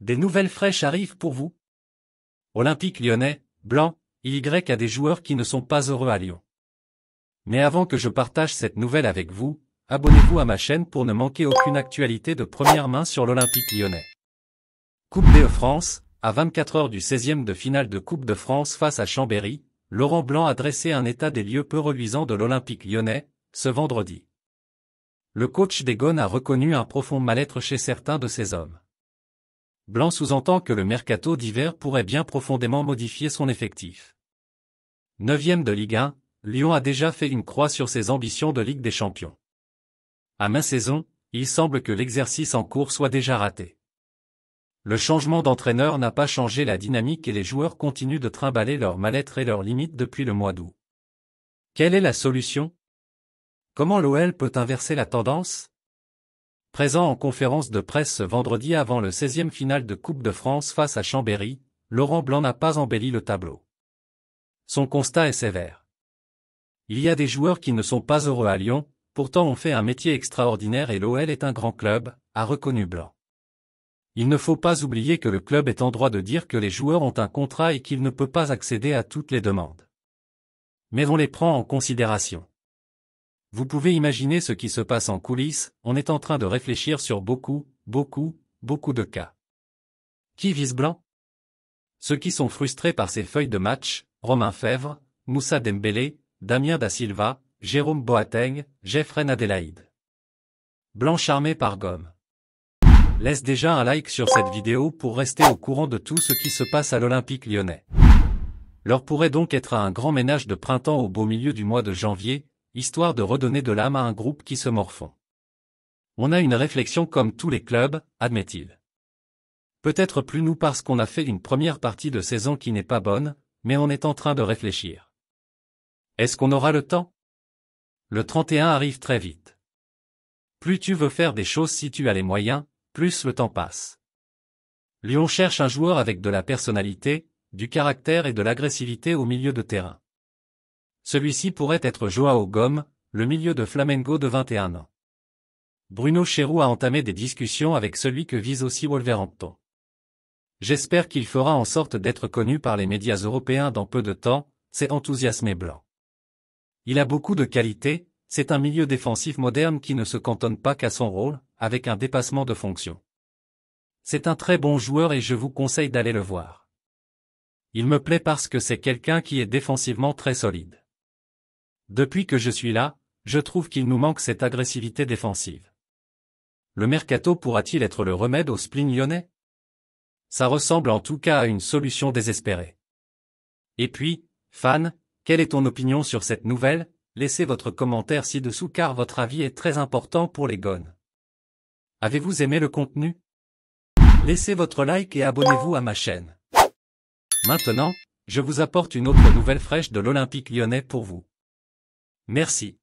Des nouvelles fraîches arrivent pour vous Olympique lyonnais, blanc, Y a des joueurs qui ne sont pas heureux à Lyon. Mais avant que je partage cette nouvelle avec vous, abonnez-vous à ma chaîne pour ne manquer aucune actualité de première main sur l'Olympique lyonnais. Coupe de France, à 24h du 16e de finale de Coupe de France face à Chambéry, Laurent Blanc a dressé un état des lieux peu reluisant de l'Olympique lyonnais, ce vendredi. Le coach des Gones a reconnu un profond mal-être chez certains de ses hommes. Blanc sous-entend que le mercato d'hiver pourrait bien profondément modifier son effectif. 9e de Ligue 1, Lyon a déjà fait une croix sur ses ambitions de Ligue des Champions. À main saison, il semble que l'exercice en cours soit déjà raté. Le changement d'entraîneur n'a pas changé la dynamique et les joueurs continuent de trimballer leur mal-être et leurs limites depuis le mois d'août. Quelle est la solution Comment l'OL peut inverser la tendance Présent en conférence de presse ce vendredi avant le 16e finale de Coupe de France face à Chambéry, Laurent Blanc n'a pas embelli le tableau. Son constat est sévère. Il y a des joueurs qui ne sont pas heureux à Lyon, pourtant on fait un métier extraordinaire et l'OL est un grand club, a reconnu Blanc. Il ne faut pas oublier que le club est en droit de dire que les joueurs ont un contrat et qu'il ne peut pas accéder à toutes les demandes. Mais on les prend en considération. Vous pouvez imaginer ce qui se passe en coulisses, on est en train de réfléchir sur beaucoup, beaucoup, beaucoup de cas. Qui vise blanc Ceux qui sont frustrés par ces feuilles de match, Romain Fèvre, Moussa Dembélé, Damien Da Silva, Jérôme Boateng, Jeffrey Adélaïde. Blanc charmé par gomme. Laisse déjà un like sur cette vidéo pour rester au courant de tout ce qui se passe à l'Olympique lyonnais. L'heure pourrait donc être à un grand ménage de printemps au beau milieu du mois de janvier, histoire de redonner de l'âme à un groupe qui se morfond. On a une réflexion comme tous les clubs, admet-il. Peut-être plus nous parce qu'on a fait une première partie de saison qui n'est pas bonne, mais on est en train de réfléchir. Est-ce qu'on aura le temps Le 31 arrive très vite. Plus tu veux faire des choses si tu as les moyens, plus le temps passe. Lyon cherche un joueur avec de la personnalité, du caractère et de l'agressivité au milieu de terrain. Celui-ci pourrait être Joao Gomes, le milieu de Flamengo de 21 ans. Bruno Chéroux a entamé des discussions avec celui que vise aussi Wolverhampton. J'espère qu'il fera en sorte d'être connu par les médias européens dans peu de temps, c'est enthousiasmé blanc. Il a beaucoup de qualités, c'est un milieu défensif moderne qui ne se cantonne pas qu'à son rôle, avec un dépassement de fonction. C'est un très bon joueur et je vous conseille d'aller le voir. Il me plaît parce que c'est quelqu'un qui est défensivement très solide. Depuis que je suis là, je trouve qu'il nous manque cette agressivité défensive. Le mercato pourra-t-il être le remède au spleen lyonnais Ça ressemble en tout cas à une solution désespérée. Et puis, fan, quelle est ton opinion sur cette nouvelle Laissez votre commentaire ci-dessous car votre avis est très important pour les gones. Avez-vous aimé le contenu Laissez votre like et abonnez-vous à ma chaîne. Maintenant, je vous apporte une autre nouvelle fraîche de l'Olympique lyonnais pour vous. Merci.